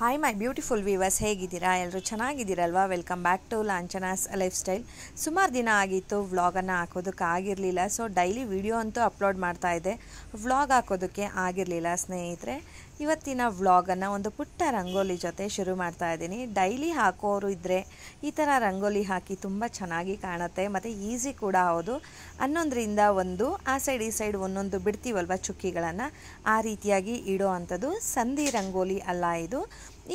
hi my beautiful viewers ಹೇಗಿದ್ದೀರಾ ಎಲ್ಲರೂ ಚೆನ್ನಾಗಿದ್ದೀರಲ್ವಾ welcome back to Lanchana's lifestyle ಸುಮಾರು ದಿನ ಆಗಿತ್ತು ವ್ಲಾಗನ್ನು ಹಾಕೋದಕ್ಕೆ ಆಗಿರಲಿಲ್ಲ ಸೊ ಡೈಲಿ ವಿಡಿಯೋ ಅಂತೂ ಅಪ್ಲೋಡ್ ಮಾಡ್ತಾ ಇದ್ದೆ ವ್ಲಾಗ್ ಹಾಕೋದಕ್ಕೆ ಆಗಿರಲಿಲ್ಲ ಸ್ನೇಹಿತರೆ ಇವತ್ತಿನ ವ್ಲಾಗನ್ನು ಒಂದು ಪುಟ್ಟ ರಂಗೋಲಿ ಜೊತೆ ಶುರು ಮಾಡ್ತಾ ಇದ್ದೀನಿ ಡೈಲಿ ಹಾಕೋರು ಇದ್ದರೆ ಈ ಥರ ರಂಗೋಲಿ ಹಾಕಿ ತುಂಬ ಚೆನ್ನಾಗಿ ಕಾಣುತ್ತೆ ಮತ್ತು ಈಸಿ ಕೂಡ ಹೌದು ಹನ್ನೊಂದರಿಂದ ಒಂದು ಆ ಸೈಡ್ ಈ ಸೈಡ್ ಒಂದೊಂದು ಬಿಡ್ತೀವಲ್ವ ಚುಕ್ಕಿಗಳನ್ನು ಆ ರೀತಿಯಾಗಿ ಇಡೋ ಅಂಥದ್ದು ಸಂಧಿ ರಂಗೋಲಿ ಅಲ್ಲ ಇದು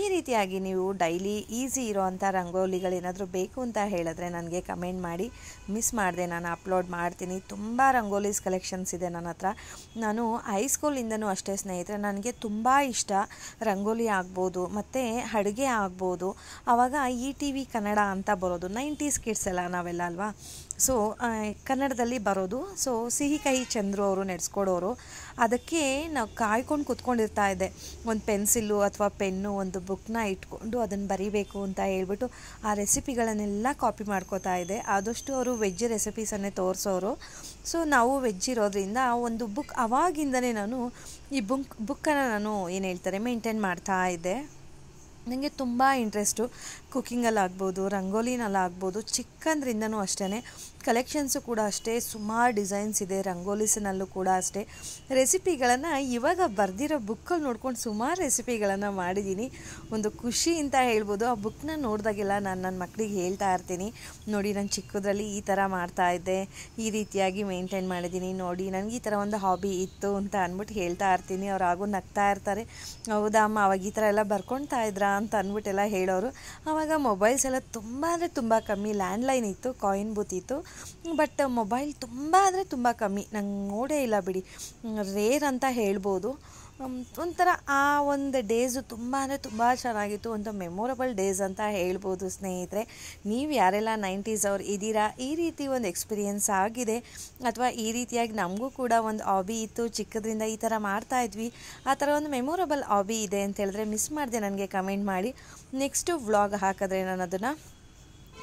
ಈ ರೀತಿಯಾಗಿ ನೀವು ಡೈಲಿ ಈಸಿ ಇರೋವಂಥ ರಂಗೋಲಿಗಳೇನಾದರೂ ಬೇಕು ಅಂತ ಹೇಳಿದ್ರೆ ನನಗೆ ಕಮೆಂಟ್ ಮಾಡಿ ಮಿಸ್ ಮಾಡಿದೆ ನಾನು ಅಪ್ಲೋಡ್ ಮಾಡ್ತೀನಿ ತುಂಬ ರಂಗೋಲೀಸ್ ಕಲೆಕ್ಷನ್ಸ್ ಇದೆ ನನ್ನ ಹತ್ರ ನಾನು ಹೈಸ್ಕೂಲಿಂದನೂ ಅಷ್ಟೇ ಸ್ನೇಹಿತರೆ ನನಗೆ ತುಂಬ ಇಷ್ಟ ರಂಗೋಲಿ ಆಗ್ಬೋದು ಮತ್ತು ಅಡುಗೆ ಆಗ್ಬೋದು ಆವಾಗ ಇ ಟಿ ವಿ ಕನ್ನಡ ಅಂತ ಬರೋದು ನೈಂಟೀಸ್ ಕಿಡ್ಸ್ ಎಲ್ಲ ನಾವೆಲ್ಲ ಅಲ್ವಾ ಸೊ ಕನ್ನಡದಲ್ಲಿ ಬರೋದು ಸೊ ಸಿಹಿ ಕಹಿ ಚಂದ್ರು ಅವರು ನಡೆಸ್ಕೊಡೋರು ಅದಕ್ಕೆ ನಾವು ಕಾಯ್ಕೊಂಡು ಕೂತ್ಕೊಂಡಿರ್ತಾ ಇದ್ದೆ ಒಂದು ಪೆನ್ಸಿಲ್ಲು ಅಥವಾ ಪೆನ್ನು ಒಂದು ಬುಕ್ನ ಇಟ್ಕೊಂಡು ಅದನ್ನು ಬರಿಬೇಕು ಅಂತ ಹೇಳ್ಬಿಟ್ಟು ಆ ರೆಸಿಪಿಗಳನ್ನೆಲ್ಲ ಕಾಪಿ ಮಾಡ್ಕೋತಾ ಇದ್ದೆ ಆದಷ್ಟು ಅವರು ವೆಜ್ ರೆಸಿಪೀಸನ್ನೇ ತೋರಿಸೋರು ಸೊ ನಾವು ವೆಜ್ ಇರೋದ್ರಿಂದ ಒಂದು ಬುಕ್ ಅವಾಗಿಂದನೇ ನಾನು ಈ ಬುಕ್ ಬುಕ್ಕನ್ನು ನಾನು ಏನು ಹೇಳ್ತಾರೆ ಮೇಂಟೈನ್ ಮಾಡ್ತಾ ಇದ್ದೆ ನನಗೆ ತುಂಬ ಇಂಟ್ರೆಸ್ಟು ಕುಕ್ಕಿಂಗಲ್ಲಾಗ್ಬೋದು ರಂಗೋಲಿನಲ್ಲಾಗ್ಬೋದು ಚಿಕ್ಕಂದ್ರಿಂದನೂ ಅಷ್ಟೇ ಕಲೆಕ್ಷನ್ಸು ಕೂಡ ಅಷ್ಟೇ ಸುಮಾರು ಡಿಸೈನ್ಸ್ ಇದೆ ರಂಗೋಲಿಸಿನಲ್ಲೂ ಕೂಡ ಅಷ್ಟೇ ರೆಸಿಪಿಗಳನ್ನು ಇವಾಗ ಬರೆದಿರೋ ಬುಕ್ಕಲ್ಲಿ ನೋಡ್ಕೊಂಡು ಸುಮಾರು ರೆಸಿಪಿಗಳನ್ನು ಮಾಡಿದ್ದೀನಿ ಒಂದು ಖುಷಿ ಅಂತ ಹೇಳ್ಬೋದು ಆ ಬುಕ್ನ ನೋಡಿದಾಗೆಲ್ಲ ನಾನು ನನ್ನ ಮಕ್ಕಳಿಗೆ ಹೇಳ್ತಾ ಇರ್ತೀನಿ ನೋಡಿ ನಾನು ಚಿಕ್ಕದ್ರಲ್ಲಿ ಈ ಥರ ಇದ್ದೆ ಈ ರೀತಿಯಾಗಿ ಮೇಂಟೈನ್ ಮಾಡಿದ್ದೀನಿ ನೋಡಿ ನನಗೆ ಈ ಥರ ಒಂದು ಹಾಬಿ ಇತ್ತು ಅಂತ ಅಂದ್ಬಿಟ್ಟು ಹೇಳ್ತಾ ಇರ್ತೀನಿ ಅವ್ರು ಆಗೋ ನಗ್ತಾ ಇರ್ತಾರೆ ಹೌದಾ ಅಮ್ಮ ಅವಾಗ ಈ ಥರ ಎಲ್ಲ ಬರ್ಕೊಳ್ತಾ ಇದ್ರಾ ಅಂತ ಅಂದ್ಬಿಟ್ಟೆಲ್ಲ ಹೇಳೋರು ಆವಾಗ ಮೊಬೈಲ್ಸ್ ಎಲ್ಲ ತುಂಬ ಅಂದರೆ ತುಂಬ ಕಮ್ಮಿ ಲ್ಯಾಂಡ್ಲೈನ್ ಇತ್ತು ಕಾಯಿನ್ ಬೂತ್ ಇತ್ತು ಬಟ್ ಮೊಬೈಲ್ ತುಂಬ ಅಂದರೆ ತುಂಬ ಕಮ್ಮಿ ನಂಗೆ ನೋಡೇ ಇಲ್ಲ ಬಿಡಿ ರೇರ್ ಅಂತ ಹೇಳ್ಬೋದು ಒಂಥರ ಆ ಒಂದು ಡೇಸು ತುಂಬ ಅಂದರೆ ತುಂಬ ಚೆನ್ನಾಗಿತ್ತು ಒಂದು ಮೆಮೊರಬಲ್ ಡೇಸ್ ಅಂತ ಹೇಳ್ಬೋದು ಸ್ನೇಹಿತರೆ ನೀವು ಯಾರೆಲ್ಲ ನೈಂಟೀಸ್ ಅವ್ರು ಇದ್ದೀರಾ ಈ ರೀತಿ ಒಂದು ಎಕ್ಸ್ಪೀರಿಯೆನ್ಸ್ ಆಗಿದೆ ಅಥವಾ ಈ ರೀತಿಯಾಗಿ ನಮಗೂ ಕೂಡ ಒಂದು ಹಾಬಿ ಇತ್ತು ಚಿಕ್ಕದ್ರಿಂದ ಈ ಥರ ಮಾಡ್ತಾಯಿದ್ವಿ ಆ ಥರ ಒಂದು ಮೆಮೊರಬಲ್ ಹಾಬಿ ಇದೆ ಅಂತ ಹೇಳಿದ್ರೆ ಮಿಸ್ ಮಾಡಿದೆ ನನಗೆ ಕಮೆಂಟ್ ಮಾಡಿ ನೆಕ್ಸ್ಟು ವ್ಲಾಗ್ ಹಾಕಿದ್ರೆ ನಾನು ಅದನ್ನು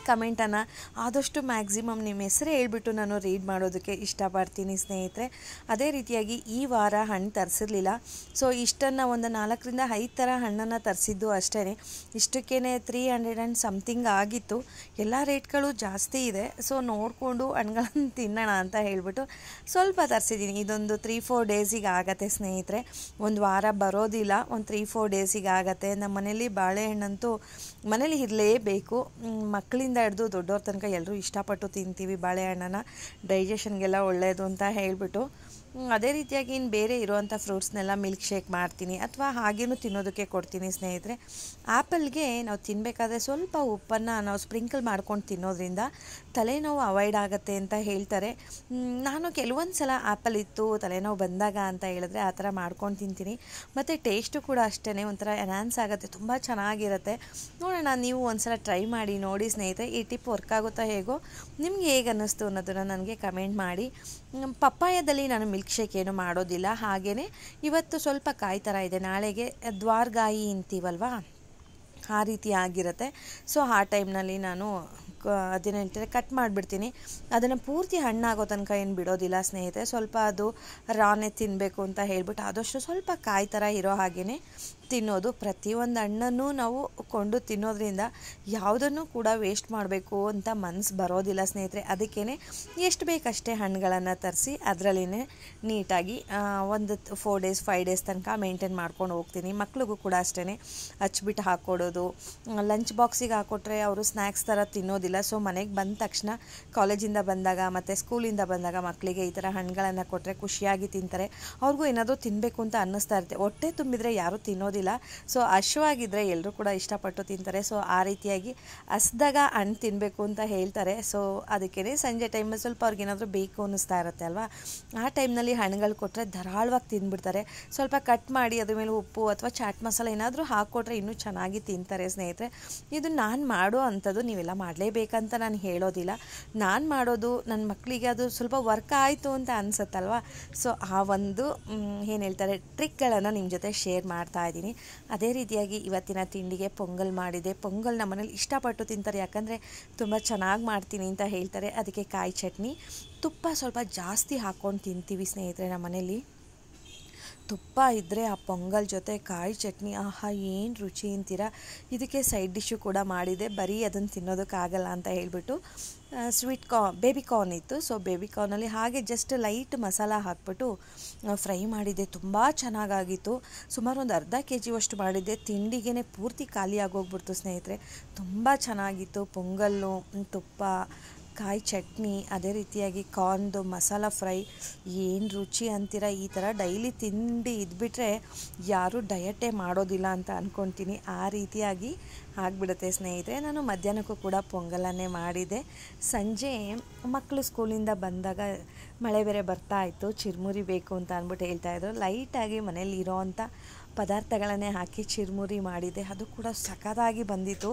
ಕಮೆಂಟನ್ನು ಆದಷ್ಟು ಮ್ಯಾಕ್ಸಿಮಮ್ ನಿಮ್ಮ ಹೆಸರು ಹೇಳ್ಬಿಟ್ಟು ನಾನು ರೀಡ್ ಮಾಡೋದಕ್ಕೆ ಇಷ್ಟಪಡ್ತೀನಿ ಸ್ನೇಹಿತರೆ ಅದೇ ರೀತಿಯಾಗಿ ಈ ವಾರ ಹಣ್ಣು ತರಿಸಿರಲಿಲ್ಲ ಸೊ ಇಷ್ಟನ್ನು ಒಂದು ನಾಲ್ಕರಿಂದ ಐದು ಥರ ಹಣ್ಣನ್ನು ತರಿಸಿದ್ದು ಅಷ್ಟೇ ಇಷ್ಟಕ್ಕೇ ತ್ರೀ ಹಂಡ್ರೆಡ್ ಆ್ಯಂಡ್ ಸಮಥಿಂಗ್ ಆಗಿತ್ತು ಎಲ್ಲ ರೇಟ್ಗಳು ಜಾಸ್ತಿ ಇದೆ ಸೊ ನೋಡಿಕೊಂಡು ಹಣ್ಣುಗಳನ್ನು ತಿನ್ನೋಣ ಅಂತ ಹೇಳಿಬಿಟ್ಟು ಸ್ವಲ್ಪ ತರಿಸಿದ್ದೀನಿ ಇದೊಂದು ತ್ರೀ ಫೋರ್ ಡೇಸಿಗೆ ಆಗತ್ತೆ ಸ್ನೇಹಿತರೆ ಒಂದು ವಾರ ಬರೋದಿಲ್ಲ ಒಂದು ತ್ರೀ ಫೋರ್ ಡೇಸಿಗೆ ಆಗತ್ತೆ ನಮ್ಮ ಮನೇಲಿ ಬಾಳೆಹಣ್ಣಂತೂ ಮನೇಲಿ ಇರಲೇಬೇಕು ಮಕ್ಕಳಿಂದ ಮಕ್ಕಳಿಂದ ಹಿಡಿದು ದೊಡ್ಡವ್ರ ತನಕ ಎಲ್ಲರೂ ಇಷ್ಟಪಟ್ಟು ತಿಂತೀವಿ ಬಾಳೆಹಣ್ಣನ ಡೈಜೆಷನ್ಗೆಲ್ಲ ಒಳ್ಳೆಯದು ಅಂತ ಹೇಳಿಬಿಟ್ಟು ಅದೇ ರೀತಿಯಾಗಿ ಇನ್ನು ಬೇರೆ ಇರುವಂಥ ಫ್ರೂಟ್ಸ್ನೆಲ್ಲ ಮಿಲ್ಕ್ ಶೇಕ್ ಮಾಡ್ತೀನಿ ಅಥವಾ ಹಾಗೇನೂ ತಿನ್ನೋದಕ್ಕೆ ಕೊಡ್ತೀನಿ ಸ್ನೇಹಿತರೆ ಆ್ಯಪಲ್ಗೆ ನಾವು ತಿನ್ನಬೇಕಾದ್ರೆ ಸ್ವಲ್ಪ ಉಪ್ಪನ್ನು ನಾವು ಸ್ಪ್ರಿಂಕಲ್ ಮಾಡ್ಕೊಂಡು ತಿನ್ನೋದ್ರಿಂದ ತಲೆನೋವು ಅವಾಯ್ಡ್ ಆಗುತ್ತೆ ಅಂತ ಹೇಳ್ತಾರೆ ನಾನು ಕೆಲವೊಂದು ಸಲ ಆ್ಯಪಲ್ ಇತ್ತು ತಲೆನೋವು ಬಂದಾಗ ಅಂತ ಹೇಳಿದ್ರೆ ಆ ಥರ ಮಾಡ್ಕೊಂಡು ತಿಂತೀನಿ ಮತ್ತು ಟೇಸ್ಟು ಕೂಡ ಅಷ್ಟೇ ಒಂಥರ ಎನ್ಹಾನ್ಸ್ ಆಗುತ್ತೆ ತುಂಬ ಚೆನ್ನಾಗಿರುತ್ತೆ ನೋಡೋಣ ನೀವು ಒಂದು ಸಲ ಟ್ರೈ ಮಾಡಿ ನೋಡಿ ಸ್ನೇಹಿತರೆ ಈ ಟಿಪ್ ವರ್ಕ್ ಆಗುತ್ತಾ ಹೇಗೋ ನಿಮ್ಗೆ ಹೇಗೆ ಅನ್ನಿಸ್ತು ಅನ್ನೋದನ್ನು ನನಗೆ ಕಮೆಂಟ್ ಮಾಡಿ ಪಪ್ಪಾಯದಲ್ಲಿ ನಾನು ಮಿಲ್ಕ್ ಶೇಕ್ ಏನು ಮಾಡೋದಿಲ್ಲ ಹಾಗೆಯೇ ಇವತ್ತು ಸ್ವಲ್ಪ ಕಾಯಿ ಥರ ಇದೆ ನಾಳೆಗೆ ದ್ವಾರ್ಗಾಯಿ ಅಂತೀವಲ್ವಾ ಆ ರೀತಿ ಆಗಿರುತ್ತೆ ಸೊ ಆ ಟೈಮ್ನಲ್ಲಿ ನಾನು ಅದೇನೇಳ್ತಾರೆ ಕಟ್ ಮಾಡಿಬಿಡ್ತೀನಿ ಅದನ್ನು ಪೂರ್ತಿ ಹಣ್ಣಾಗೋ ತನಕ ಏನು ಬಿಡೋದಿಲ್ಲ ಸ್ನೇಹಿತರೆ ಸ್ವಲ್ಪ ಅದು ರಾನೇ ತಿನ್ನಬೇಕು ಅಂತ ಹೇಳ್ಬಿಟ್ಟು ಆದಷ್ಟು ಸ್ವಲ್ಪ ಕಾಯಿ ಥರ ಇರೋ ಹಾಗೇ ತಿನ್ನೋದು ಪ್ರತಿಯೊಂದು ಹಣ್ಣನ್ನು ನಾವು ಕೊಂಡು ತಿನ್ನೋದ್ರಿಂದ ಯಾವುದನ್ನು ಕೂಡ ವೇಸ್ಟ್ ಮಾಡಬೇಕು ಅಂತ ಮನಸ್ಸು ಬರೋದಿಲ್ಲ ಸ್ನೇಹಿತರೆ ಅದಕ್ಕೇ ಎಷ್ಟು ಬೇಕಷ್ಟೇ ಹಣ್ಣುಗಳನ್ನು ತರಿಸಿ ಅದರಲ್ಲೇ ನೀಟಾಗಿ ಒಂದು ಫೋರ್ ಡೇಸ್ ಫೈವ್ ಡೇಸ್ ತನಕ ಮೇಂಟೈನ್ ಮಾಡ್ಕೊಂಡು ಹೋಗ್ತೀನಿ ಮಕ್ಳಿಗೂ ಕೂಡ ಅಷ್ಟೇ ಹಚ್ಬಿಟ್ಟು ಹಾಕ್ಕೊಡೋದು ಲಂಚ್ ಬಾಕ್ಸಿಗೆ ಹಾಕ್ಕೊಟ್ರೆ ಅವರು ಸ್ನ್ಯಾಕ್ಸ್ ಥರ ತಿನ್ನೋದಿಲ್ಲ ಇರ್ತಿದ್ದಿಲ್ಲ ಸೊ ಮನೆಗೆ ಬಂದ ತಕ್ಷಣ ಕಾಲೇಜಿಂದ ಬಂದಾಗ ಮತ್ತು ಸ್ಕೂಲಿಂದ ಬಂದಾಗ ಮಕ್ಕಳಿಗೆ ಈ ಥರ ಹಣ್ಣುಗಳನ್ನು ಕೊಟ್ಟರೆ ಖುಷಿಯಾಗಿ ತಿಂತಾರೆ ಅವ್ರಿಗೂ ಏನಾದರೂ ತಿನ್ನಬೇಕು ಅಂತ ಅನ್ನಿಸ್ತಾ ಇರುತ್ತೆ ಹೊಟ್ಟೆ ತುಂಬಿದರೆ ಯಾರೂ ತಿನ್ನೋದಿಲ್ಲ ಸೊ ಹಶುವಾಗಿದ್ದರೆ ಎಲ್ಲರೂ ಕೂಡ ಇಷ್ಟಪಟ್ಟು ತಿಂತಾರೆ ಸೊ ಆ ರೀತಿಯಾಗಿ ಹಸ್ದಾಗ ಹಣ್ಣು ತಿನ್ನಬೇಕು ಅಂತ ಹೇಳ್ತಾರೆ ಸೊ ಅದಕ್ಕೇ ಸಂಜೆ ಟೈಮಲ್ಲಿ ಸ್ವಲ್ಪ ಏನಾದರೂ ಬೇಕು ಅನ್ನಿಸ್ತಾ ಇರುತ್ತೆ ಅಲ್ವಾ ಆ ಟೈಮ್ನಲ್ಲಿ ಹಣ್ಣುಗಳು ಕೊಟ್ಟರೆ ಧಾರಾಳವಾಗಿ ತಿಂದ್ಬಿಡ್ತಾರೆ ಸ್ವಲ್ಪ ಕಟ್ ಮಾಡಿ ಅದ್ರ ಮೇಲೆ ಉಪ್ಪು ಅಥವಾ ಚಾಟ್ ಮಸಾಲ ಏನಾದರೂ ಹಾಕ್ಕೊಟ್ರೆ ಇನ್ನೂ ಚೆನ್ನಾಗಿ ತಿಂತಾರೆ ಸ್ನೇಹಿತರೆ ಇದು ನಾನು ಮಾಡೋ ಅಂಥದ್ದು ನೀವೆಲ್ಲ ಮಾಡಲೇಬೇಕು ಬೇಕಂತ ನಾನು ಹೇಳೋದಿಲ್ಲ ನಾನು ಮಾಡೋದು ನನ್ನ ಮಕ್ಕಳಿಗೆ ಅದು ಸ್ವಲ್ಪ ವರ್ಕ್ ಆಯಿತು ಅಂತ ಅನಿಸುತ್ತಲ್ವ ಸೊ ಆ ಒಂದು ಏನು ಹೇಳ್ತಾರೆ ಟ್ರಿಕ್ಗಳನ್ನು ನಿಮ್ಮ ಜೊತೆ ಶೇರ್ ಮಾಡ್ತಾ ಇದ್ದೀನಿ ಅದೇ ರೀತಿಯಾಗಿ ಇವತ್ತಿನ ತಿಂಡಿಗೆ ಪೊಂಗಲ್ ಮಾಡಿದೆ ಪೊಂಗಲ್ ಮನೇಲಿ ಇಷ್ಟಪಟ್ಟು ತಿಂತಾರೆ ಯಾಕಂದರೆ ತುಂಬ ಚೆನ್ನಾಗಿ ಮಾಡ್ತೀನಿ ಅಂತ ಹೇಳ್ತಾರೆ ಅದಕ್ಕೆ ಕಾಯಿ ಚಟ್ನಿ ತುಪ್ಪ ಸ್ವಲ್ಪ ಜಾಸ್ತಿ ಹಾಕ್ಕೊಂಡು ತಿಂತೀವಿ ಸ್ನೇಹಿತರೆ ಮನೇಲಿ ತುಪ್ಪ ಇದ್ದರೆ ಆ ಪೊಂಗಲ್ ಜೊತೆ ಕಾಯಿ ಚಟ್ನಿ ಆಹಾ ಏನು ರುಚಿ ಅಂತೀರ ಇದಕ್ಕೆ ಸೈಡ್ ಡಿಶ್ಶು ಕೂಡ ಮಾಡಿದೆ ಬರೀ ಅದನ್ನು ತಿನ್ನೋದಕ್ಕಾಗಲ್ಲ ಅಂತ ಹೇಳಿಬಿಟ್ಟು ಸ್ವೀಟ್ ಕಾ ಬೇಬಿ ಕಾರ್ನ್ ಇತ್ತು ಸೊ ಬೇಬಿ ಕಾರ್ನಲ್ಲಿ ಹಾಗೆ ಜಸ್ಟ್ ಲೈಟ್ ಮಸಾಲ ಹಾಕ್ಬಿಟ್ಟು ಫ್ರೈ ಮಾಡಿದ್ದೆ ತುಂಬ ಚೆನ್ನಾಗಾಗಿತ್ತು ಸುಮಾರು ಒಂದು ಅರ್ಧ ಕೆ ಜಿಯಷ್ಟು ಮಾಡಿದ್ದೆ ತಿಂಡಿಗೆ ಪೂರ್ತಿ ಖಾಲಿ ಆಗೋಗ್ಬಿಡ್ತು ಸ್ನೇಹಿತರೆ ತುಂಬ ಚೆನ್ನಾಗಿತ್ತು ಪೊಂಗಲ್ಲು ತುಪ್ಪ ಕಾಯಿ ಚಟ್ನಿ ಅದೇ ರೀತಿಯಾಗಿ ಕಾರ್ನ್ದು ಮಸಾಲ ಫ್ರೈ ಏನು ರುಚಿ ಅಂತೀರ ಈ ಥರ ಡೈಲಿ ತಿಂಡಿ ಇದ್ಬಿಟ್ರೆ ಯಾರೂ ಡಯಟೇ ಮಾಡೋದಿಲ್ಲ ಅಂತ ಅಂದ್ಕೊತೀನಿ ಆ ರೀತಿಯಾಗಿ ಆಗಿಬಿಡುತ್ತೆ ಸ್ನೇಹಿತರೆ ನಾನು ಮಧ್ಯಾಹ್ನಕ್ಕೂ ಕೂಡ ಪೊಂಗಲನ್ನೇ ಮಾಡಿದೆ ಸಂಜೆ ಮಕ್ಕಳು ಸ್ಕೂಲಿಂದ ಬಂದಾಗ ಮಳೆ ಬೇರೆ ಬರ್ತಾ ಇತ್ತು ಚಿರುಮುರಿ ಬೇಕು ಅಂತ ಅಂದ್ಬಿಟ್ಟು ಹೇಳ್ತಾಯಿದ್ರು ಲೈಟಾಗಿ ಮನೇಲಿ ಅಂಥ ಪದಾರ್ಥಗಳನ್ನೇ ಹಾಕಿ ಚಿರುಮುರಿ ಮಾಡಿದೆ ಅದು ಕೂಡ ಸಖತ್ತಾಗಿ ಬಂದಿತ್ತು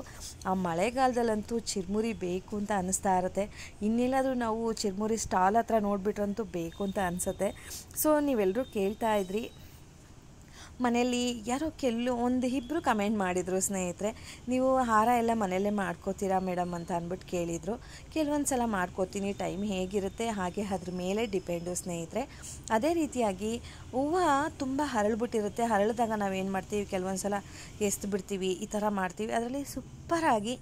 ಆ ಮಳೆಗಾಲದಲ್ಲಂತೂ ಚಿರುಮುರಿ ಬೇಕು ಅಂತ ಅನ್ನಿಸ್ತಾ ಇರುತ್ತೆ ಇನ್ನಿಲ್ಲಾದರೂ ನಾವು ಚಿರುಮುರಿ ಸ್ಟಾಲ್ ಹತ್ರ ನೋಡಿಬಿಟ್ರಂತೂ ಬೇಕು ಅಂತ ಅನಿಸುತ್ತೆ ಸೊ ನೀವೆಲ್ಲರೂ ಕೇಳ್ತಾ ಇದ್ರಿ ಮನೆಯಲ್ಲಿ ಯಾರೋ ಕೆಲವು ಒಂದು ಇಬ್ಬರು ಕಮೆಂಟ್ ಮಾಡಿದರು ಸ್ನೇಹಿತರೆ ನೀವು ಹಾರ ಎಲ್ಲ ಮನೆಯಲ್ಲೇ ಮಾಡ್ಕೋತೀರಾ ಮೇಡಮ್ ಅಂತ ಅಂದ್ಬಿಟ್ಟು ಕೇಳಿದರು ಕೆಲವೊಂದು ಸಲ ಮಾಡ್ಕೋತೀನಿ ಟೈಮ್ ಹೇಗಿರುತ್ತೆ ಹಾಗೆ ಅದ್ರ ಮೇಲೆ ಡಿಪೆಂಡು ಸ್ನೇಹಿತರೆ ಅದೇ ರೀತಿಯಾಗಿ ಹೂವು ತುಂಬ ಹರಳುಬಿಟ್ಟಿರುತ್ತೆ ಹರಳಿದಾಗ ನಾವೇನು ಮಾಡ್ತೀವಿ ಕೆಲವೊಂದು ಸಲ ಎಸ್ದು ಬಿಡ್ತೀವಿ ಈ ಥರ ಮಾಡ್ತೀವಿ ಅದರಲ್ಲಿ ಸೂಪರಾಗಿ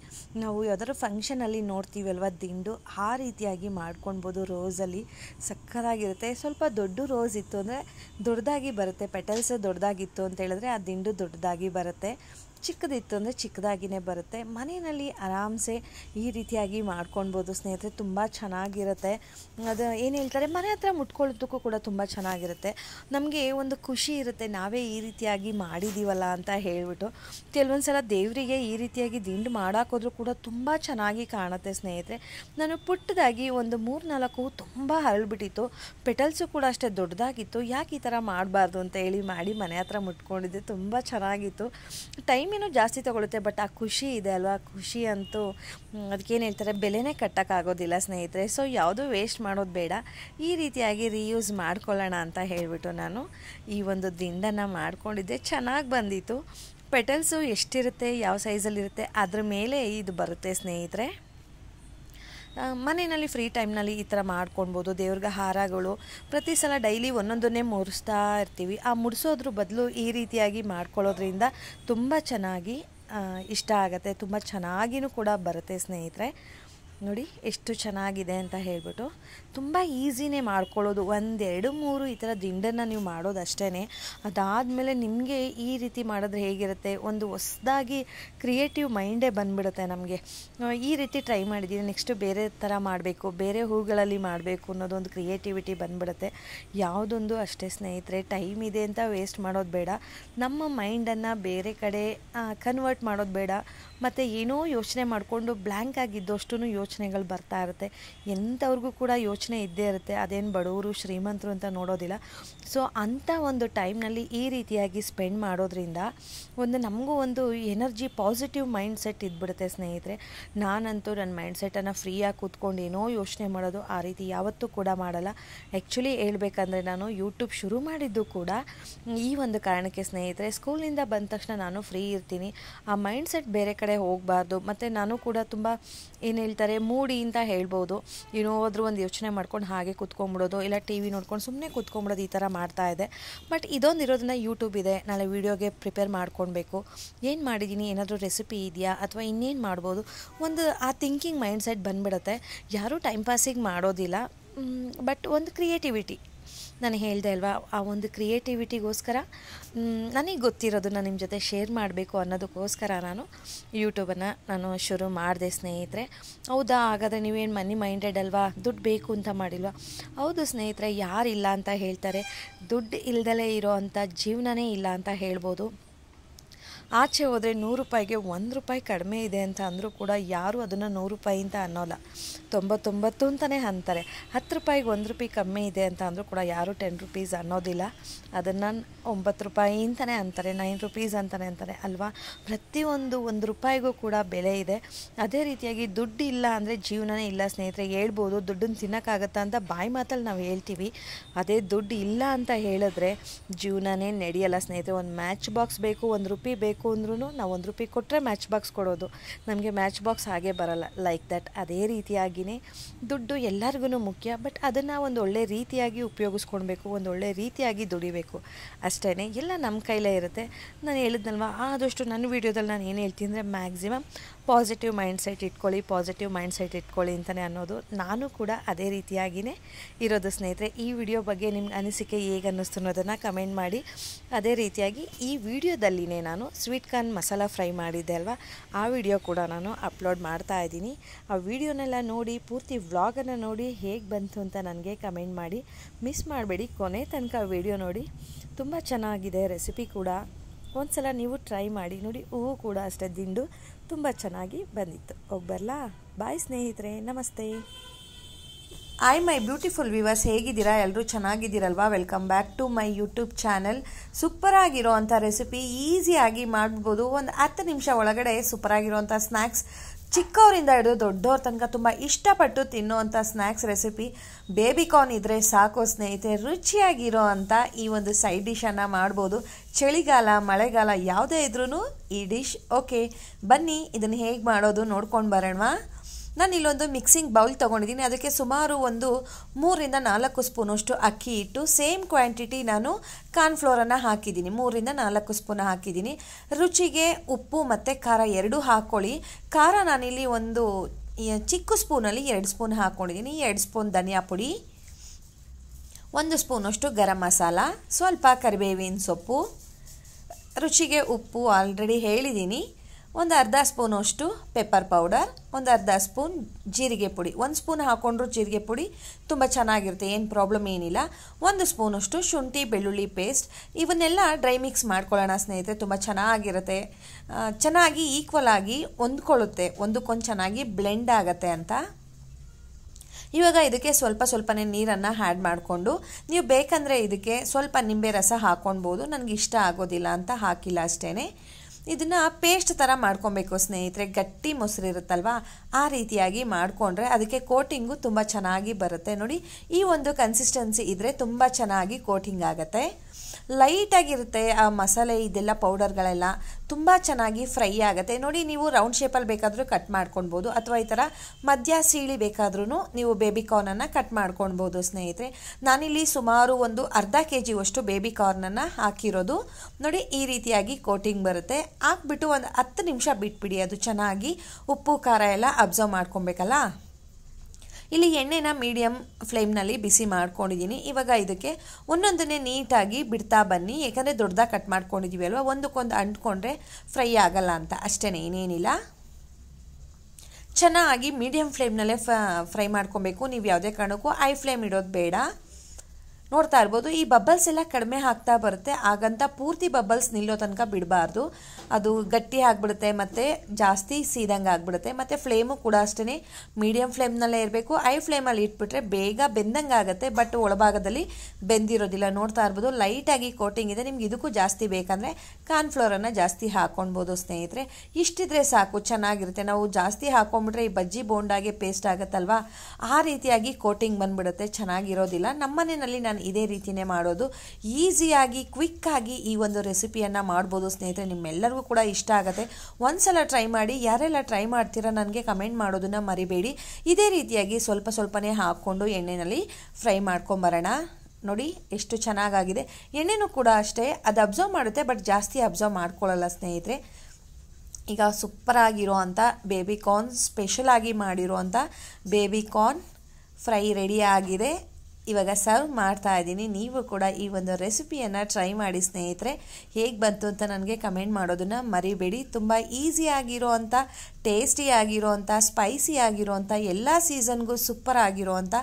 ನಾವು ಯಾವುದಾದ್ರು ಫಂಕ್ಷನಲ್ಲಿ ನೋಡ್ತೀವಲ್ವ ದಿಂಡು ಆ ರೀತಿಯಾಗಿ ಮಾಡ್ಕೊಳ್ಬೋದು ರೋಸಲ್ಲಿ ಸಕ್ಕತ್ತಾಗಿರುತ್ತೆ ಸ್ವಲ್ಪ ದೊಡ್ಡ ರೋಸ್ ಇತ್ತು ಅಂದರೆ ದೊಡ್ಡದಾಗಿ ಬರುತ್ತೆ ಪೆಟಲ್ಸ್ ದೊಡ್ಡದಾಗಿ ಇತ್ತು ಅಂತ ಹೇಳಿದ್ರೆ ಆ ದಿಂಡು ದೊಡ್ಡದಾಗಿ ಬರುತ್ತೆ ಚಿಕ್ಕದಿತ್ತು ಅಂದರೆ ಚಿಕ್ಕದಾಗಿನೇ ಬರುತ್ತೆ ಮನೆಯಲ್ಲಿ ಆರಾಮ್ಸೆ ಈ ರೀತಿಯಾಗಿ ಮಾಡ್ಕೊಳ್ಬೋದು ಸ್ನೇಹಿತರೆ ತುಂಬ ಚೆನ್ನಾಗಿರುತ್ತೆ ಅದು ಏನು ಹೇಳ್ತಾರೆ ಮನೆ ಹತ್ರ ಮುಟ್ಕೊಳ್ಳೋದಕ್ಕೂ ಕೂಡ ತುಂಬ ಚೆನ್ನಾಗಿರುತ್ತೆ ನಮಗೆ ಒಂದು ಖುಷಿ ಇರುತ್ತೆ ನಾವೇ ಈ ರೀತಿಯಾಗಿ ಮಾಡಿದ್ದೀವಲ್ಲ ಅಂತ ಹೇಳಿಬಿಟ್ಟು ಕೆಲವೊಂದು ಸಲ ದೇವರಿಗೆ ಈ ರೀತಿಯಾಗಿ ದಿಂಡು ಮಾಡಾಕೋದ್ರೂ ಕೂಡ ತುಂಬ ಚೆನ್ನಾಗಿ ಕಾಣುತ್ತೆ ಸ್ನೇಹಿತರೆ ನಾನು ಪುಟ್ಟದಾಗಿ ಒಂದು ಮೂರು ನಾಲ್ಕು ತುಂಬ ಹರಳ್ಬಿಟ್ಟಿತ್ತು ಪೆಟಲ್ಸು ಕೂಡ ಅಷ್ಟೇ ದೊಡ್ಡದಾಗಿತ್ತು ಯಾಕೆ ಈ ಥರ ಮಾಡಬಾರ್ದು ಅಂತ ಹೇಳಿ ಮಾಡಿ ಮನೆ ಹತ್ರ ಮುಟ್ಕೊಂಡಿದ್ದೆ ತುಂಬ ಚೆನ್ನಾಗಿತ್ತು ಟೈಮ್ ಕಡಿಮೆನೂ ಜಾಸ್ತಿ ತೊಗೊಳುತ್ತೆ ಬಟ್ ಆ ಖುಷಿ ಇದೆ ಅಲ್ವಾ ಖುಷಿ ಅಂತೂ ಅದಕ್ಕೇನು ಹೇಳ್ತಾರೆ ಬೆಲೆನೇ ಕಟ್ಟೋಕ್ಕಾಗೋದಿಲ್ಲ ಸ್ನೇಹಿತರೆ ಸೊ ಯಾವುದೂ ವೇಸ್ಟ್ ಮಾಡೋದು ಬೇಡ ಈ ರೀತಿಯಾಗಿ ರೀಯೂಸ್ ಮಾಡ್ಕೊಳ್ಳೋಣ ಅಂತ ಹೇಳಿಬಿಟ್ಟು ನಾನು ಈ ಒಂದು ದಿಂಡನ್ನು ಮಾಡಿಕೊಂಡಿದ್ದೆ ಚೆನ್ನಾಗಿ ಬಂದಿತ್ತು ಪೆಟಲ್ಸು ಎಷ್ಟಿರುತ್ತೆ ಯಾವ ಸೈಜಲ್ಲಿರುತ್ತೆ ಅದ್ರ ಮೇಲೆ ಇದು ಬರುತ್ತೆ ಸ್ನೇಹಿತರೆ ಮನೆಯಲ್ಲಿ ಫ್ರೀ ಟೈಮ್ನಲ್ಲಿ ಈ ಥರ ಮಾಡ್ಕೊಳ್ಬೋದು ದೇವ್ರಿಗೆ ಹಾರಗಳು ಪ್ರತಿ ಸಲ ಡೈಲಿ ಒಂದೊಂದನ್ನೇ ಮುಡಿಸ್ತಾ ಇರ್ತೀವಿ ಆ ಮುಡಿಸೋದ್ರ ಬದಲು ಈ ರೀತಿಯಾಗಿ ಮಾಡ್ಕೊಳ್ಳೋದ್ರಿಂದ ತುಂಬ ಚೆನ್ನಾಗಿ ಇಷ್ಟ ಆಗುತ್ತೆ ತುಂಬ ಚೆನ್ನಾಗಿಯೂ ಕೂಡ ಬರುತ್ತೆ ಸ್ನೇಹಿತರೆ ನೋಡಿ ಎಷ್ಟು ಚೆನ್ನಾಗಿದೆ ಅಂತ ಹೇಳ್ಬಿಟ್ಟು ತುಂಬ ಈಸಿನೇ ಮಾಡ್ಕೊಳ್ಳೋದು ಒಂದೆರಡು ಮೂರು ಈ ಥರ ದಿಂಡನ್ನು ನೀವು ಮಾಡೋದು ಅಷ್ಟೇ ಅದಾದಮೇಲೆ ನಿಮಗೆ ಈ ರೀತಿ ಮಾಡಿದ್ರೆ ಹೇಗಿರುತ್ತೆ ಒಂದು ಹೊಸ್ದಾಗಿ ಕ್ರಿಯೇಟಿವ್ ಮೈಂಡೇ ಬಂದ್ಬಿಡುತ್ತೆ ನಮಗೆ ಈ ರೀತಿ ಟ್ರೈ ಮಾಡಿದ್ದೀನಿ ನೆಕ್ಸ್ಟು ಬೇರೆ ಥರ ಮಾಡಬೇಕು ಬೇರೆ ಹೂಗಳಲ್ಲಿ ಮಾಡಬೇಕು ಅನ್ನೋದೊಂದು ಕ್ರಿಯೇಟಿವಿಟಿ ಬಂದ್ಬಿಡುತ್ತೆ ಯಾವುದೊಂದು ಅಷ್ಟೇ ಸ್ನೇಹಿತರೆ ಟೈಮ್ ಇದೆ ಅಂತ ವೇಸ್ಟ್ ಮಾಡೋದು ಬೇಡ ನಮ್ಮ ಮೈಂಡನ್ನು ಬೇರೆ ಕಡೆ ಕನ್ವರ್ಟ್ ಮಾಡೋದು ಬೇಡ ಮತ್ತು ಏನೋ ಯೋಚನೆ ಮಾಡಿಕೊಂಡು ಬ್ಲ್ಯಾಂಕ್ ಆಗಿದ್ದಷ್ಟು ಯೋಚನೆಗಳು ಬರ್ತಾ ಇರುತ್ತೆ ಎಂಥವ್ರಿಗೂ ಕೂಡ ಯೋಚನೆ ಇದ್ದೇ ಇರುತ್ತೆ ಅದೇನು ಬಡವರು ಶ್ರೀಮಂತರು ಅಂತ ನೋಡೋದಿಲ್ಲ ಸೊ ಅಂಥ ಒಂದು ಟೈಮ್ನಲ್ಲಿ ಈ ರೀತಿಯಾಗಿ ಸ್ಪೆಂಡ್ ಮಾಡೋದ್ರಿಂದ ಒಂದು ನಮಗೂ ಒಂದು ಎನರ್ಜಿ ಪಾಸಿಟಿವ್ ಮೈಂಡ್ಸೆಟ್ ಇದ್ಬಿಡುತ್ತೆ ಸ್ನೇಹಿತರೆ ನಾನಂತೂ ನನ್ನ ಸೆಟ್ಟನ್ನು ಫ್ರೀಯಾಗಿ ಕೂತ್ಕೊಂಡು ಏನೋ ಯೋಚನೆ ಮಾಡೋದು ಆ ರೀತಿ ಯಾವತ್ತೂ ಕೂಡ ಮಾಡಲ್ಲ ಆ್ಯಕ್ಚುಲಿ ಹೇಳ್ಬೇಕಂದ್ರೆ ನಾನು ಯೂಟ್ಯೂಬ್ ಶುರು ಮಾಡಿದ್ದು ಕೂಡ ಈ ಒಂದು ಕಾರಣಕ್ಕೆ ಸ್ನೇಹಿತರೆ ಸ್ಕೂಲಿಂದ ಬಂದ ತಕ್ಷಣ ನಾನು ಫ್ರೀ ಇರ್ತೀನಿ ಆ ಮೈಂಡ್ಸೆಟ್ ಬೇರೆ ಕಡೆ ಕಡೆ ಹೋಗಬಾರ್ದು ಮತ್ತು ನಾನು ಕೂಡ ತುಂಬ ಏನು ಹೇಳ್ತಾರೆ ಮೂಡಿ ಅಂತ ಹೇಳ್ಬೋದು ಏನೋ ಆದರೂ ಒಂದು ಯೋಚನೆ ಮಾಡ್ಕೊಂಡು ಹಾಗೆ ಕುತ್ಕೊಂಡ್ಬಿಡೋದು ಇಲ್ಲ ಟಿ ವಿ ನೋಡ್ಕೊಂಡು ಸುಮ್ಮನೆ ಕುತ್ಕೊಂಬಿಡೋದು ಈ ಥರ ಮಾಡ್ತಾ ಇದೆ ಬಟ್ ಇದೊಂದು ಇರೋದನ್ನ ಯೂಟ್ಯೂಬ್ ಇದೆ ನಾಳೆ ವೀಡಿಯೋಗೆ ಪ್ರಿಪೇರ್ ಮಾಡ್ಕೊಳ್ಬೇಕು ಏನು ಮಾಡಿದ್ದೀನಿ ಏನಾದರೂ ರೆಸಿಪಿ ಇದೆಯಾ ಅಥವಾ ಇನ್ನೇನು ಮಾಡ್ಬೋದು ಒಂದು ಆ ಥಿಂಕಿಂಗ್ ಮೈಂಡ್ಸೆಟ್ ಬಂದ್ಬಿಡುತ್ತೆ ಯಾರೂ ಟೈಮ್ ಪಾಸಿಗೆ ಮಾಡೋದಿಲ್ಲ ಬಟ್ ಒಂದು ಕ್ರಿಯೇಟಿವಿಟಿ ನಾನು ಹೇಳಿದೆ ಅಲ್ವಾ ಆ ಒಂದು ಕ್ರಿಯೇಟಿವಿಟಿಗೋಸ್ಕರ ನನಗೆ ಗೊತ್ತಿರೋದನ್ನು ನಿಮ್ಮ ಜೊತೆ ಶೇರ್ ಮಾಡಬೇಕು ಅನ್ನೋದಕ್ಕೋಸ್ಕರ ನಾನು ಯೂಟ್ಯೂಬನ್ನು ನಾನು ಶುರು ಮಾಡಿದೆ ಸ್ನೇಹಿತರೆ ಹೌದಾ ಹಾಗಾದರೆ ನೀವೇನು ಮನಿ ಮೈಂಡೆಡ್ ಅಲ್ವಾ ದುಡ್ಡು ಬೇಕು ಅಂತ ಮಾಡಿಲ್ವ ಹೌದು ಸ್ನೇಹಿತರೆ ಯಾರಿಲ್ಲ ಅಂತ ಹೇಳ್ತಾರೆ ದುಡ್ಡು ಇಲ್ಲದಲೇ ಇರೋ ಅಂಥ ಜೀವನನೇ ಇಲ್ಲ ಅಂತ ಹೇಳ್ಬೋದು ಆಚೆ ಹೋದರೆ ನೂರು ರೂಪಾಯಿಗೆ ಒಂದು ರೂಪಾಯಿ ಕಡಿಮೆ ಇದೆ ಅಂತ ಅಂದರೂ ಕೂಡ ಯಾರೂ ಅದನ್ನು ನೂರು ರೂಪಾಯಿ ಅಂತ ಅನ್ನೋಲ್ಲ ತೊಂಬತ್ತೊಂಬತ್ತು ಅಂತಲೇ ಅಂತಾರೆ ಹತ್ತು ರೂಪಾಯಿಗೆ ಒಂದು ರೂಪಾಯಿ ಕಮ್ಮಿ ಇದೆ ಅಂತ ಅಂದರೂ ಕೂಡ ಯಾರೂ ಟೆನ್ ರುಪೀಸ್ ಅನ್ನೋದಿಲ್ಲ ಅದನ್ನು ಒಂಬತ್ತು ರೂಪಾಯಿ ಅಂತಲೇ ಅಂತಾರೆ ನೈನ್ ರುಪೀಸ್ ಅಂತಲೇ ಅಂತಾರೆ ಅಲ್ವಾ ಪ್ರತಿಯೊಂದು ಒಂದು ರೂಪಾಯಿಗೂ ಕೂಡ ಬೆಲೆ ಇದೆ ಅದೇ ರೀತಿಯಾಗಿ ದುಡ್ಡು ಇಲ್ಲ ಅಂದರೆ ಜೀವನನೇ ಇಲ್ಲ ಸ್ನೇಹಿತರೆ ಹೇಳ್ಬೋದು ದುಡ್ಡನ್ನು ತಿನ್ನೋಕ್ಕಾಗತ್ತಾ ಅಂತ ಬಾಯಿ ಮಾತಲ್ಲಿ ನಾವು ಹೇಳ್ತೀವಿ ಅದೇ ದುಡ್ಡು ಇಲ್ಲ ಅಂತ ಹೇಳಿದ್ರೆ ಜೀವನನೇ ನಡೆಯಲ್ಲ ಸ್ನೇಹಿತರೆ ಒಂದು ಮ್ಯಾಚ್ ಬಾಕ್ಸ್ ಬೇಕು ಒಂದು ರೂಪಾಯಿ ಬೇಕು ಬೇಕು ಅಂದ್ರೂ ನಾವು ಒಂದು ರೂಪಾಯಿ ಕೊಟ್ಟರೆ ಮ್ಯಾಚ್ ಬಾಕ್ಸ್ ಕೊಡೋದು ನಮಗೆ ಮ್ಯಾಚ್ ಬಾಕ್ಸ್ ಹಾಗೆ ಬರಲ್ಲ ಲೈಕ್ ದಟ್ ಅದೇ ರೀತಿಯಾಗಿಯೇ ದುಡ್ಡು ಎಲ್ಲರಿಗೂ ಮುಖ್ಯ ಬಟ್ ಅದನ್ನು ಒಂದು ಒಳ್ಳೆ ರೀತಿಯಾಗಿ ಉಪಯೋಗಿಸ್ಕೊಳ್ಬೇಕು ಒಂದು ಒಳ್ಳೆ ರೀತಿಯಾಗಿ ದುಡಿಬೇಕು ಅಷ್ಟೇ ಎಲ್ಲ ನಮ್ಮ ಕೈಲೇ ಇರುತ್ತೆ ನಾನು ಹೇಳಿದ್ನಲ್ವ ಆದಷ್ಟು ನನ್ನ ವೀಡಿಯೋದಲ್ಲಿ ನಾನು ಏನು ಹೇಳ್ತೀನಿ ಅಂದರೆ ಮ್ಯಾಕ್ಸಿಮಮ್ ಪಾಸಿಟಿವ್ ಮೈಂಡ್ಸೆಟ್ ಇಟ್ಕೊಳ್ಳಿ ಪಾಸಿಟಿವ್ ಮೈಂಡ್ಸೆಟ್ ಇಟ್ಕೊಳ್ಳಿ ಅಂತಲೇ ಅನ್ನೋದು ನಾನು ಕೂಡ ಅದೇ ರೀತಿಯಾಗಿಯೇ ಇರೋದು ಸ್ನೇಹಿತರೆ ಈ ವಿಡಿಯೋ ಬಗ್ಗೆ ನಿಮ್ಮ ಅನಿಸಿಕೆ ಹೇಗೆ ಅನ್ನಿಸ್ತು ಅನ್ನೋದನ್ನು ಕಮೆಂಟ್ ಮಾಡಿ ಅದೇ ರೀತಿಯಾಗಿ ಈ ವಿಡಿಯೋದಲ್ಲಿನೇ ನಾನು ಸ್ವೀಟ್ ಕಾರ್ನ್ ಮಸಾಲ ಫ್ರೈ ಮಾಡಿದ್ದೆ ಅಲ್ವಾ ಆ ವಿಡಿಯೋ ಕೂಡ ನಾನು ಅಪ್ಲೋಡ್ ಮಾಡ್ತಾ ಇದ್ದೀನಿ ಆ ವಿಡಿಯೋನೆಲ್ಲ ನೋಡಿ ಪೂರ್ತಿ ವ್ಲಾಗನ್ನು ನೋಡಿ ಹೇಗೆ ಬಂತು ಅಂತ ನನಗೆ ಕಮೆಂಟ್ ಮಾಡಿ ಮಿಸ್ ಮಾಡಬೇಡಿ ಕೊನೆ ತನಕ ವಿಡಿಯೋ ನೋಡಿ ತುಂಬ ಚೆನ್ನಾಗಿದೆ ರೆಸಿಪಿ ಕೂಡ ಒಂದು ಸಲ ನೀವು ಟ್ರೈ ಮಾಡಿ ನೋಡಿ ಹೂವು ಕೂಡ ಅಷ್ಟೇ ದಿಂಡು ತುಂಬ ಚೆನ್ನಾಗಿ ಬಂದಿತ್ತು ಹೋಗಿ ಬಾಯ್ ಸ್ನೇಹಿತರೆ ನಮಸ್ತೆ ಐ ಮೈ ಬ್ಯೂಟಿಫುಲ್ ವಿವರ್ಸ್ ಹೇಗಿದ್ದೀರಾ ಎಲ್ಲರೂ ಚೆನ್ನಾಗಿದ್ದೀರಲ್ವಾ welcome back to my YouTube channel ಸೂಪರಾಗಿರೋ ಅಂಥ ರೆಸಿಪಿ ಈಸಿಯಾಗಿ ಮಾಡ್ಬೋದು ಒಂದು ಹತ್ತು ನಿಮಿಷ ಒಳಗಡೆ ಆಗಿರೋಂಥ ಸ್ನ್ಯಾಕ್ಸ್ ಚಿಕ್ಕವರಿಂದ ಹಿಡಿದು ದೊಡ್ಡವ್ರ ತನಕ ತುಂಬ ಇಷ್ಟಪಟ್ಟು ತಿನ್ನುವಂಥ ಸ್ನ್ಯಾಕ್ಸ್ ರೆಸಿಪಿ ಬೇಬಿ ಕಾರ್ನ್ ಇದ್ದರೆ ಸಾಕು ಸ್ನೇಹಿತೆ ರುಚಿಯಾಗಿರೋ ಅಂಥ ಈ ಒಂದು ಸೈಡ್ ಡಿಶನ್ನು ಮಾಡ್ಬೋದು ಚಳಿಗಾಲ ಮಳೆಗಾಲ ಯಾವುದೇ ಇದ್ರೂ ಈ ಡಿಶ್ ಓಕೆ ಬನ್ನಿ ಇದನ್ನು ಹೇಗೆ ಮಾಡೋದು ನೋಡ್ಕೊಂಡು ಬರೋಣವಾ ನಾನು ಇಲ್ಲೊಂದು ಮಿಕ್ಸಿಂಗ್ ಬೌಲ್ ತೊಗೊಂಡಿದ್ದೀನಿ ಅದಕ್ಕೆ ಸುಮಾರು ಒಂದು ಮೂರಿಂದ ನಾಲ್ಕು ಸ್ಪೂನಷ್ಟು ಅಕ್ಕಿ ಇಟ್ಟು ಸೇಮ್ ಕ್ವಾಂಟಿಟಿ ನಾನು ಕಾರ್ನ್ಫ್ಲೋರನ್ನು ಹಾಕಿದ್ದೀನಿ ಮೂರಿಂದ ನಾಲ್ಕು ಸ್ಪೂನ್ ಹಾಕಿದ್ದೀನಿ ರುಚಿಗೆ ಉಪ್ಪು ಮತ್ತು ಖಾರ ಎರಡೂ ಹಾಕ್ಕೊಳ್ಳಿ ಖಾರ ನಾನಿಲ್ಲಿ ಒಂದು ಚಿಕ್ಕ ಸ್ಪೂನಲ್ಲಿ ಎರಡು ಸ್ಪೂನ್ ಹಾಕ್ಕೊಂಡಿದ್ದೀನಿ ಎರಡು ಸ್ಪೂನ್ ಧನಿಯಾ ಪುಡಿ ಒಂದು ಸ್ಪೂನಷ್ಟು ಗರಂ ಮಸಾಲ ಸ್ವಲ್ಪ ಕರಿಬೇವಿನ ಸೊಪ್ಪು ರುಚಿಗೆ ಉಪ್ಪು ಆಲ್ರೆಡಿ ಹೇಳಿದ್ದೀನಿ ಒಂದು ಅರ್ಧ ಸ್ಪೂನಷ್ಟು ಪೆಪ್ಪರ್ ಪೌಡರ್ ಒಂದು ಅರ್ಧ ಸ್ಪೂನ್ ಜೀರಿಗೆ ಪುಡಿ ಒಂದು ಸ್ಪೂನ್ ಹಾಕೊಂಡ್ರು ಜೀರಿಗೆ ಪುಡಿ ತುಂಬ ಚೆನ್ನಾಗಿರುತ್ತೆ ಏನು ಪ್ರಾಬ್ಲಮ್ ಏನಿಲ್ಲ ಒಂದು ಸ್ಪೂನಷ್ಟು ಶುಂಠಿ ಬೆಳ್ಳುಳ್ಳಿ ಪೇಸ್ಟ್ ಇವನ್ನೆಲ್ಲ ಡ್ರೈ ಮಿಕ್ಸ್ ಮಾಡ್ಕೊಳ್ಳೋಣ ಸ್ನೇಹಿತರೆ ತುಂಬ ಚೆನ್ನಾಗಿರುತ್ತೆ ಚೆನ್ನಾಗಿ ಈಕ್ವಲ್ ಆಗಿ ಹೊಂದ್ಕೊಳ್ಳುತ್ತೆ ಒಂದಕ್ಕೊಂದು ಚೆನ್ನಾಗಿ ಬ್ಲೆಂಡ್ ಆಗುತ್ತೆ ಅಂತ ಇವಾಗ ಇದಕ್ಕೆ ಸ್ವಲ್ಪ ಸ್ವಲ್ಪನೇ ನೀರನ್ನು ಹ್ಯಾಡ್ ಮಾಡಿಕೊಂಡು ನೀವು ಬೇಕಂದರೆ ಇದಕ್ಕೆ ಸ್ವಲ್ಪ ನಿಂಬೆ ರಸ ಹಾಕ್ಕೊಳ್ಬೋದು ನನಗೆ ಇಷ್ಟ ಆಗೋದಿಲ್ಲ ಅಂತ ಹಾಕಿಲ್ಲ ಅಷ್ಟೇ ಇದನ್ನು ಪೇಸ್ಟ್ ಥರ ಮಾಡ್ಕೊಬೇಕು ಸ್ನೇಹಿತರೆ ಗಟ್ಟಿ ಮೊಸರು ಇರುತ್ತಲ್ವ ಆ ರೀತಿಯಾಗಿ ಮಾಡಿಕೊಂಡ್ರೆ ಅದಕ್ಕೆ ಕೋಟಿಂಗು ತುಂಬ ಚೆನ್ನಾಗಿ ಬರುತ್ತೆ ನೋಡಿ ಈ ಒಂದು ಕನ್ಸಿಸ್ಟೆನ್ಸಿ ಇದ್ದರೆ ತುಂಬ ಚೆನ್ನಾಗಿ ಕೋಟಿಂಗ್ ಆಗುತ್ತೆ ಲೈಟಾಗಿರುತ್ತೆ ಆ ಮಸಾಲೆ ಇದೆಲ್ಲ ಪೌಡರ್ಗಳೆಲ್ಲ ತುಂಬ ಚೆನ್ನಾಗಿ ಫ್ರೈ ಆಗುತ್ತೆ ನೋಡಿ ನೀವು ರೌಂಡ್ ಶೇಪಲ್ಲಿ ಬೇಕಾದರೂ ಕಟ್ ಮಾಡ್ಕೊಳ್ಬೋದು ಅಥವಾ ಈ ಥರ ಮಧ್ಯ ಸೀಳಿ ಬೇಕಾದ್ರೂ ನೀವು ಬೇಬಿ ಕಾರ್ನನ್ನು ಕಟ್ ಮಾಡ್ಕೊಳ್ಬೋದು ಸ್ನೇಹಿತರೆ ನಾನಿಲ್ಲಿ ಸುಮಾರು ಒಂದು ಅರ್ಧ ಕೆ ಜಿಯಷ್ಟು ಬೇಬಿ ಕಾರ್ನನ್ನು ಹಾಕಿರೋದು ನೋಡಿ ಈ ರೀತಿಯಾಗಿ ಕೋಟಿಂಗ್ ಬರುತ್ತೆ ಹಾಕ್ಬಿಟ್ಟು ಒಂದು ಹತ್ತು ನಿಮಿಷ ಬಿಟ್ಬಿಡಿ ಅದು ಚೆನ್ನಾಗಿ ಉಪ್ಪು ಖಾರ ಎಲ್ಲ ಅಬ್ಸರ್ವ್ ಮಾಡ್ಕೊಬೇಕಲ್ಲ ಇಲ್ಲಿ ಎಣ್ಣೆನ ಮೀಡಿಯಮ್ ಫ್ಲೇಮ್ನಲ್ಲಿ ಬಿಸಿ ಮಾಡ್ಕೊಂಡಿದ್ದೀನಿ ಇವಾಗ ಇದಕ್ಕೆ ಒಂದೊಂದನ್ನೇ ನೀಟಾಗಿ ಬಿಡ್ತಾ ಬನ್ನಿ ಯಾಕಂದರೆ ದೊಡ್ಡದಾಗಿ ಕಟ್ ಮಾಡ್ಕೊಂಡಿದ್ದೀವಿ ಅಲ್ವಾ ಒಂದಕ್ಕೊಂದು ಅಂಟ್ಕೊಂಡ್ರೆ ಫ್ರೈ ಆಗಲ್ಲ ಅಂತ ಅಷ್ಟೇ ಇನ್ನೇನಿಲ್ಲ ಚೆನ್ನಾಗಿ ಮೀಡಿಯಮ್ ಫ್ಲೇಮ್ನಲ್ಲೇ ಫ್ರೈ ಮಾಡ್ಕೊಬೇಕು ನೀವು ಯಾವುದೇ ಕಾರಣಕ್ಕೂ ಐ ಫ್ಲೇಮ್ ಇಡೋದು ಬೇಡ ನೋಡ್ತಾ ಇರ್ಬೋದು ಈ ಬಬ್ಬಲ್ಸ್ ಎಲ್ಲ ಕಡಿಮೆ ಹಾಕ್ತಾ ಬರುತ್ತೆ ಹಾಗಂತ ಪೂರ್ತಿ ಬಬ್ಬಲ್ಸ್ ನಿಲ್ಲೋ ತನಕ ಬಿಡಬಾರ್ದು ಅದು ಗಟ್ಟಿ ಆಗಿಬಿಡುತ್ತೆ ಮತ್ತು ಜಾಸ್ತಿ ಸೀದಂಗೆ ಆಗಿಬಿಡುತ್ತೆ ಮತ್ತು ಫ್ಲೇಮು ಕೂಡ ಅಷ್ಟೇ ಮೀಡಿಯಮ್ ಫ್ಲೇಮ್ನಲ್ಲೇ ಇರಬೇಕು ಐ ಫ್ಲೇಮಲ್ಲಿ ಇಟ್ಬಿಟ್ರೆ ಬೇಗ ಬೆಂದಂಗೆ ಆಗುತ್ತೆ ಬಟ್ ಒಳಭಾಗದಲ್ಲಿ ಬೆಂದಿರೋದಿಲ್ಲ ನೋಡ್ತಾ ಇರ್ಬೋದು ಲೈಟಾಗಿ ಕೋಟಿಂಗ್ ಇದೆ ನಿಮ್ಗೆ ಇದಕ್ಕೂ ಜಾಸ್ತಿ ಬೇಕಂದರೆ ಕಾರ್ನ್ಫ್ಲೋರನ್ನು ಜಾಸ್ತಿ ಹಾಕ್ಕೊಳ್ಬೋದು ಸ್ನೇಹಿತರೆ ಇಷ್ಟಿದ್ರೆ ಸಾಕು ಚೆನ್ನಾಗಿರುತ್ತೆ ನಾವು ಜಾಸ್ತಿ ಹಾಕ್ಕೊಂಡ್ಬಿಟ್ರೆ ಈ ಬಜ್ಜಿ ಬೋಂಡಾಗೆ ಪೇಸ್ಟ್ ಆಗುತ್ತಲ್ವಾ ಆ ರೀತಿಯಾಗಿ ಕೋಟಿಂಗ್ ಬಂದುಬಿಡುತ್ತೆ ಚೆನ್ನಾಗಿರೋದಿಲ್ಲ ನಮ್ಮ ಮನೆಯಲ್ಲಿ ನಾನು ನಾನು ಇದೇ ರೀತಿಯೇ ಮಾಡೋದು ಈಸಿಯಾಗಿ ಕ್ವಿಕ್ಕಾಗಿ ಈ ಒಂದು ರೆಸಿಪಿಯನ್ನು ಮಾಡ್ಬೋದು ಸ್ನೇಹಿತರೆ ನಿಮ್ಮೆಲ್ಲರಿಗೂ ಕೂಡ ಇಷ್ಟ ಆಗುತ್ತೆ ಒಂದ್ಸಲ ಟ್ರೈ ಮಾಡಿ ಯಾರೆಲ್ಲ ಟ್ರೈ ಮಾಡ್ತೀರಾ ನನಗೆ ಕಮೆಂಟ್ ಮಾಡೋದನ್ನು ಮರಿಬೇಡಿ ಇದೇ ರೀತಿಯಾಗಿ ಸ್ವಲ್ಪ ಸ್ವಲ್ಪನೇ ಹಾಕ್ಕೊಂಡು ಎಣ್ಣೆಯಲ್ಲಿ ಫ್ರೈ ಮಾಡ್ಕೊಂಬರೋಣ ನೋಡಿ ಎಷ್ಟು ಚೆನ್ನಾಗಾಗಿದೆ ಎಣ್ಣೆನೂ ಕೂಡ ಅಷ್ಟೇ ಅದು ಅಬ್ಸರ್ವ್ ಮಾಡುತ್ತೆ ಬಟ್ ಜಾಸ್ತಿ ಅಬ್ಸರ್ವ್ ಮಾಡ್ಕೊಳ್ಳಲ್ಲ ಸ್ನೇಹಿತರೆ ಈಗ ಸೂಪರಾಗಿರೋ ಅಂಥ ಬೇಬಿ ಕಾರ್ನ್ ಸ್ಪೆಷಲಾಗಿ ಮಾಡಿರೋ ಅಂಥ ಬೇಬಿ ಕಾರ್ನ್ ಫ್ರೈ ರೆಡಿ ಆಗಿದೆ ಇವಾಗ ಸರ್ವ್ ಮಾಡ್ತಾ ಇದ್ದೀನಿ ನೀವು ಕೂಡ ಈ ಒಂದು ರೆಸಿಪಿಯನ್ನು ಟ್ರೈ ಮಾಡಿ ಸ್ನೇಹಿತರೆ ಹೇಗೆ ಬಂತು ಅಂತ ನನಗೆ ಕಮೆಂಟ್ ಮಾಡೋದನ್ನು ಮರಿಬೇಡಿ ತುಂಬ ಈಸಿಯಾಗಿರೋ ಅಂಥ ಟೇಸ್ಟಿಯಾಗಿರೋವಂಥ ಸ್ಪೈಸಿ ಆಗಿರೋ ಅಂಥ ಎಲ್ಲ ಸೀಸನ್ಗೂ ಸೂಪರ್ ಆಗಿರೋ ಅಂಥ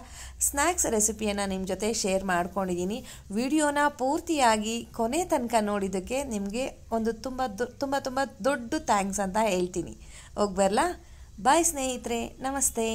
ಸ್ನ್ಯಾಕ್ಸ್ ರೆಸಿಪಿಯನ್ನು ನಿಮ್ಮ ಜೊತೆ ಶೇರ್ ಮಾಡ್ಕೊಂಡಿದ್ದೀನಿ ವಿಡಿಯೋನ ಪೂರ್ತಿಯಾಗಿ ಕೊನೆ ತನಕ ನೋಡಿದ್ದಕ್ಕೆ ನಿಮಗೆ ಒಂದು ತುಂಬ ತುಂಬ ತುಂಬ ದೊಡ್ಡ ಥ್ಯಾಂಕ್ಸ್ ಅಂತ ಹೇಳ್ತೀನಿ ಹೋಗಿ ಬರಲಾ ಬಾಯ್ ಸ್ನೇಹಿತರೆ ನಮಸ್ತೆ